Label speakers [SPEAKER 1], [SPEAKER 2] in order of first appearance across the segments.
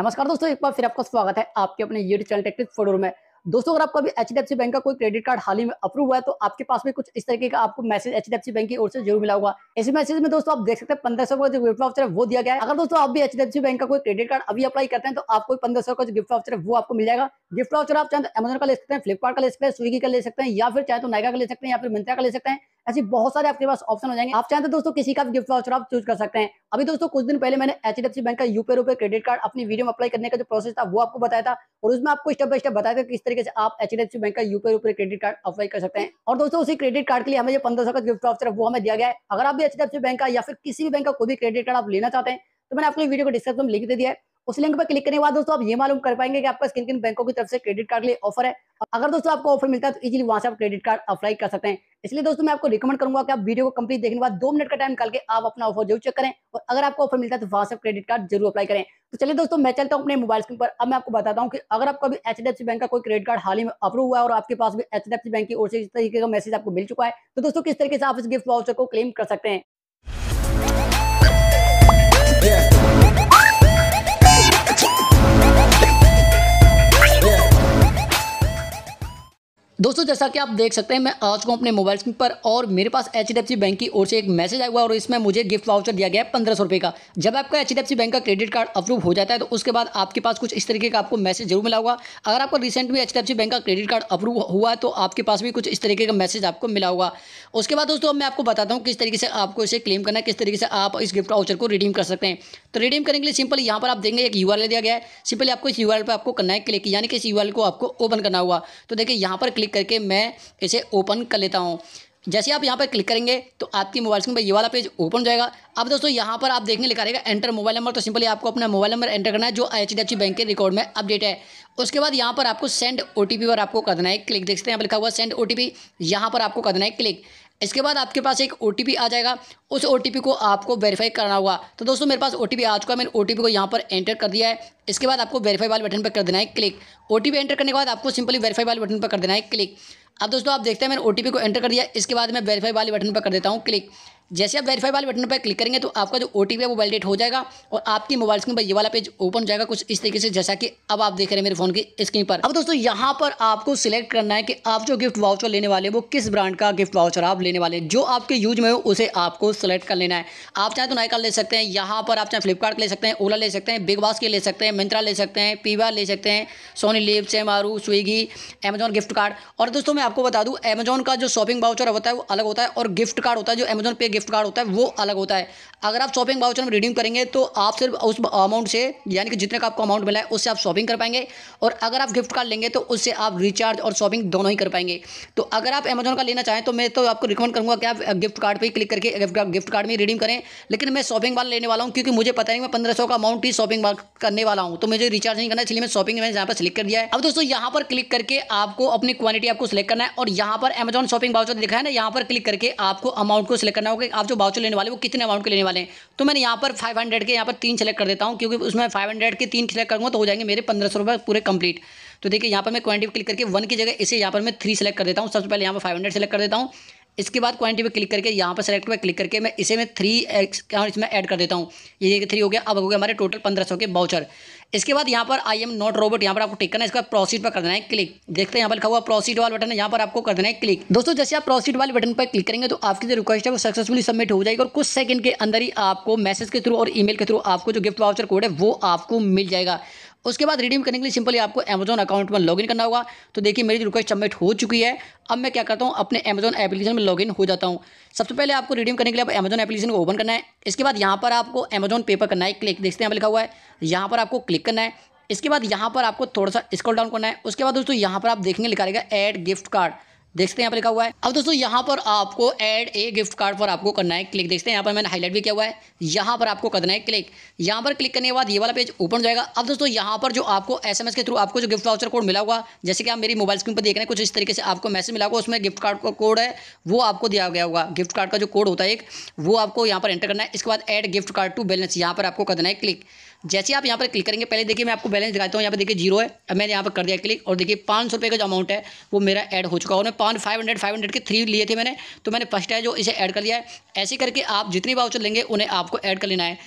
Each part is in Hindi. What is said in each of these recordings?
[SPEAKER 1] नमस्कार दोस्तों एक बार फिर आपका स्वागत है आपके अपने यूट्यूब चैनल टेक्टिव फोटो में दोस्तों अगर आपका भी एच बैंक का कोई क्रेडिट कार्ड हाल ही में अप्रूव हुआ है तो आपके पास भी कुछ इस तरीके का आपको message H D F C bank की ओर से जरूर मिला होगा इस मैसेज में दोस्तों आप देख सकते हैं पंद्रह सौ का जो गिफ्ट ऑफर है वो दिया गया है अगर दोस्तों आप भी एच सी बैंक का कोई क्रेडिट कार्ड अभी अप्लाई करते हैं तो आपको पंद्रह सौ का जो गिफ्ट ऑफर है वो आपको मिल जाएगा गिफ्ट ऑफर आप चाहे तो अमेजन का ले सकते हैं फ्लिपकार्ट का ले सकते हैं स्विगी का ले सकते हैं या फिर चाहे तो नायका का ले सकते हैं या फिर मिंत्रा का ले सकते हैं ऐसे बहुत सारे आपके पास ऑप्शन हो जाएंगे आप चाहते तो दोस्तों किसी का भी गिफ्ट वाउचर आप चूज कर सकते हैं अभी दोस्तों कुछ दिन पहले मैंने एच बैंक का यूपे रूपये क्रेडिट कार्ड अपनी वीडियो में अप्लाई करने का जो प्रोसेस था वो आपको बताया था और उसमें आपको स्टेप बाय स्टेप बताया था किस तरीके से आप एच बैंक का यूपे रूपये क्रेडिट कार्ड अप्लाई कर सकते हैं और दोस्तों उसी क्रेडिट कार्ड के लिए हमें जो पंद्रह का गिफ्ट वाउचर वो हमें दिया गया है अगर आप भी एच बैंक का या फिर किसी भी बैंक का कोई भी क्रेडिट कार्ड आप लेना चाहते हैं तो मैंने आपको वीडियो को डिस्क्रिप्शन में लिख दे दिया है उस लिंक पर क्लिक करने के बाद दोस्तों आप ये मालूम कर पाएंगे कि आपका किन किन बैंकों की तरफ से क्रेडिट कार्ड के लिए ऑफर है अगर दोस्तों आपको ऑफर मिलता है तो इजीली वहां से आप क्रेडिट कार्ड अप्लाई कर सकते हैं इसलिए दोस्तों मैं आपको रिकमेंड करूंगा कि आप वीडियो को कंप्लीट देखने के बाद दो मिनट का टाइम निकाल के आप अपना ऑफर जरूर चेक करें और अगर आपको ऑफर मिलता है तो वहां से क्रेडिट कार्ड जरूर अप्लाई करें तो चलिए दोस्तों मैं चलता हूँ अपने मोबाइल स्क्रीन पर अब मैं आपको बताता हूँ कि अगर आपको अभी एच बैंक का कोई क्रेडिट कार्ड हाल ही में अप्रूव हुआ है और आपके पास भी एच बैंक की ओर से इस तरीके का मैसेज आपको मिल चुका है तो दोस्तों किस तरीके से आप इस गिफ्ट वाउचर को क्लेम कर सकते हैं दोस्तों जैसा कि आप देख सकते हैं मैं आज को अपने मोबाइल स्क्रीन पर और मेरे पास एच बैंक की ओर से एक मैसेज आया हुआ और इसमें मुझे गिफ्ट वाउचर दिया गया है पंद्रह सौ रुपये का जब आपका एच बैंक का क्रेडिट कार्ड अप्रूव हो जाता है तो उसके बाद आपके पास कुछ इस तरीके का आपको मैसेज जरूर मिला होगा अगर आपका रिसेंट में एच बैंक का क्रेडिट कार्ड अप्रूव हुआ है तो आपके पास भी कुछ इस तरीके का मैसेज आपको मिला होगा उसके बाद दोस्तों मैं आपको बताता हूँ किस तरीके से आपको इसे क्लेम करना है किस तरीके से आप इस गिफ्ट वाउचर को रिडीम कर सकते हैं तो रिडीम करने के लिए सिंपल यहाँ पर आप देंगे एक यू दिया गया है सिंपली आपको इस यू पर आपको करना है क्लिक यानी कि इस यू को आपको ओपन करना हुआ तो देखिए यहाँ पर क्लिक करके करके मैं इसे ओपन कर लेता हूँ जैसे आप यहाँ पर क्लिक करेंगे तो आपकी मोबाइल स्क्रीन पर ये वाला पेज ओपन हो जाएगा अब दोस्तों यहाँ पर आप देखने लिखा रहेगा एंटर मोबाइल नंबर तो सिंपली आपको अपना मोबाइल नंबर एंटर करना है जो H D F C bank के रिकॉर्ड में अपडेट है उसके बाद यहाँ पर आपको सेंड ओ पर आपको करना है क्लिक देख सकते हैं यहाँ पर लिखा हुआ सेंड ओ टी यहाँ पर आपको करना है क्लिक इसके बाद आपके पास एक ओ आ जाएगा उस ओ को आपको वेरीफाई करना होगा तो दोस्तों मेरे पास ओ आ चुका है मैंने ओ को यहाँ पर एंटर कर दिया है इसके बाद आपको वेरीफाई वाले बटन पर कर देना है क्लिक ओ एंटर करने के बाद आपको सिंपली वेरीफाई वाले बटन पर कर देना है क्लिक अब दोस्तों आप देखते हैं मैंने ओ को एंटर कर दिया इसके बाद मैं वेरीफाई वाले बटन पर कर देता हूँ क्लिक जैसे आप वेरीफाई वाले बटन पर क्लिक करेंगे तो आपका जो ओ है वो वैलिडेट हो जाएगा और आपकी मोबाइल स्क्रीन पर ये वाला पेज ओपन हो जाएगा कुछ इस तरीके से जैसा कि अब आप देख रहे हैं मेरे फोन की स्क्रीन पर अब दोस्तों यहाँ पर आपको सिलेक्ट करना है कि आप जो गिफ्ट वाउचर लेने वाले वो किस ब्रांड का गिफ्ट वाउचर आप लेने वाले जो आपके यूज में हो उसे आपको सिलेक्ट कर लेना है आप चाहे तो नायका ले सकते हैं यहाँ पर आप चाहे फ्लिपकार्ट ले सकते हैं ओला ले सकते हैं बिग बास्ट ले सकते हैं मिंत्रा ले सकते हैं पीवा ले सकते हैं सोनी लिप्स Shemaroo Swiggy Amazon gift card और दोस्तों मैं आपको बता दूं अमेजोन का जो शॉपिंग बाउचर होता है वो अलग होता है और गिफ्ट कार्ड होता है जो अमेजोन पे गिफ्ट कार्ड होता है वो अलग होता है अगर आप शॉपिंग बाउचर में रिडीम करेंगे तो आप सिर्फ उस अमाउंट से यानी कि जितने का आपको अमाउंट मिला है उससे आप शॉपिंग कर पाएंगे और अगर आप गिफ्ट कार्ड लेंगे तो उससे आप रिचार्ज और शॉपिंग दोनों ही कर पाएंगे तो अगर आप अमेजोन का लेना चाहें तो मैं तो आपको रिकमेंड करूँगा कि आप गिफ्ट कार्ड पर क्लिक करके गिफ्ट कार्ड में रिडीम करें लेकिन मैं शॉपिंग वाला लेने वाला हूँ क्योंकि मुझे पता नहीं मैं पंद्रह का अमाउंट ही शॉपिंग करने वाला हूँ तो मुझे रिचार्ज नहीं करना इसलिए मैं शॉपिंग में यहाँ पर क्लिक कर दिया है अब दोस्तों यहाँ पर क्लिक करके आपको अपनी क्वालिटी आपको सिलेक्ट करना है और यहाँ पर अमेजॉन शॉपिंग बाउचर दिखा है ना यहाँ पर क्लिक करके आपको अमाउंट को सिलेक्ट करना होगा आप जो बाउचर लेने वाले वो कितने अमाउंट के लेने वाले हैं तो मैंने यहाँ पर फाइव के यहाँ पर तीन सेलेक्ट कर देता हूँ क्योंकि उसमें फाइव के तीन सेलेक्ट करूँगा तो हो जाएंगे मेरे पंद्रह सौ पूरे कंप्लीट तो देखिए यहाँ पर मैं क्वेंटी क्लिक करके वन की जगह इसे यहाँ पर मैं थ्री सेलेक्ट कर देता हूँ सबसे पहले यहाँ पर फाइव सेलेक्ट कर देता हूँ इसके बाद क्वांटिटी पे क्लिक करके यहाँ पर सेलेक्ट पर क्लिक करके मैं इसे मैं थ्री एक्स और इसमें ऐड कर देता हूँ ये थ्री हो गया अब हो गया हमारे टोटल पंद्रह सौ के बाउचर इसके बाद यहाँ पर आई एम नॉट रोबोट यहाँ पर आपको टिक करना है इसका प्रोसीड पर कर देना है क्लिक देखते हैं यहाँ पर लिखा हुआ प्रोसीड वाले बटन है यहाँ पर आपको कर देना है क्लिक दोस्तों जैसे आप प्रोसीड वाले बटन पर क्लिक करेंगे तो आपकी जो रिक्वेस्ट है वो सक्सेसफुली सबमिट हो जाएगी और कुछ सेकंड के अंदर ही आपको मैसेज के थ्रू और ईमेल के थ्रू आपको जो गिफ्ट वाउचर कोड है वो आपको मिल जाएगा उसके बाद रिडीम करने के लिए सिंपली आपको अमेजोन अकाउंट में लॉगिन करना होगा तो देखिए मेरी रिक्वेस्ट सबमिट हो चुकी है अब मैं क्या करता हूँ अपने अमेजोन एप्लीकेशन में लॉगिन हो जाता हूँ सबसे पहले आपको रिडीम करने के लिए आप अमेजोन एप्लीकेशन को ओपन करना है इसके बाद यहाँ पर आपको अमेजोन पे पर करना है क्लिक देखते हैं लिखा हुआ है यहाँ पर आपको क्लिक करना है इसके बाद यहाँ पर आपको थोड़ा सा स्क्रॉल डाउन करना है उसके बाद दोस्तों यहाँ पर आप देखेंगे लिखा रहेगा एड गिफ्ट कार्ड देख सकते हैं यहाँ पर लिखा हुआ है अब दोस्तों यहाँ पर आपको ऐड ए गिफ्ट कार्ड पर आपको करना है क्लिक देखते हैं यहाँ पर मैंने हाईलाइट भी किया हुआ है यहाँ पर आपको करना है क्लिक यहाँ पर क्लिक करने के बाद ये वाला पेज ओपन जाएगा अब दोस्तों यहाँ पर जो आपको एसएमएस के थ्रू आपको जो गिफ्ट वाउचर कोड मिला हुआ जैसे कि आप मेरी मोबाइल स्क्रीन पर देख रहे हैं कुछ इस तरीके से आपको मैसेज मिला होगा उसमें गिफ्ट कार्ड का कोड है वो आपको दिया गया होगा गिफ्ट कार्ड का जो कोड होता है एक वो आपको यहाँ पर एंटर करना है इसके बाद add gift card to balance यहाँ पर आपको करना है क्लिक जैसे आप यहाँ पर क्लिक करेंगे पहले देखिए मैं आपको बैलेंस दिखाता हूँ यहाँ पर देखिए जीरो है अब मैंने यहाँ पर कर दिया क्लिक और देखिए पाँच सौ का जो अमाउंट है वो मेरा ऐड हो चुका है उन्होंने पाँच फाइव हंड्रेड फाइव हंड्रेड के थ्री लिए थे मैंने तो मैंने फर्स्ट है जो इसे ऐड कर लिया है ऐसे करके आप जितनी बाउचर लेंगे उन्हें आपको ऐड कर लेना है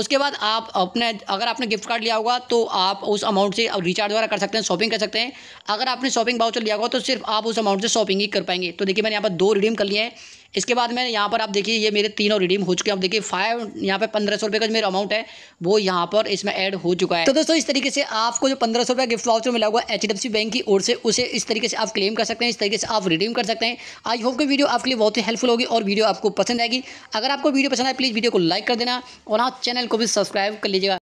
[SPEAKER 1] उसके बाद आप अपने अगर आपने गिफ्ट कार्ड लिया होगा तो आप उस अमाउंट से रिचार्ज वगैरह कर सकते हैं शॉपिंग कर सकते हैं अगर आपने शॉपिंग बाउचर लिया होगा तो सिर्फ आप उस अमाउंट से शॉपिंग ही कर पाएंगे तो देखिए मैंने यहाँ पर दो रिडीम कर लिए हैं इसके बाद मैंने यहाँ पर आप देखिए ये मेरे तीनों रिडीम हो चुके हैं आप देखिए फाइव यहाँ पे पंद्रह सौ रुपये का जो मेरा अमाउंट है वो यहाँ पर इसमें ऐड हो चुका है तो दोस्तों इस तरीके से आपको जो पंद्रह सौ गिफ्ट वाउचर मिला हुआ एच डी बैंक की ओर से उसे इस तरीके से आप क्लेम कर सकते हैं इस तरीके से आप रिडीम कर सकते हैं आई होप की वीडियो आपके लिए बहुत ही हेल्पफुल होगी और वीडियो आपको पसंद आएगी अगर आपको वीडियो पसंद आए प्लीज़ वीडियो को लाइक कर देना और हाँ चैनल को भी सब्सक्राइब कर लीजिएगा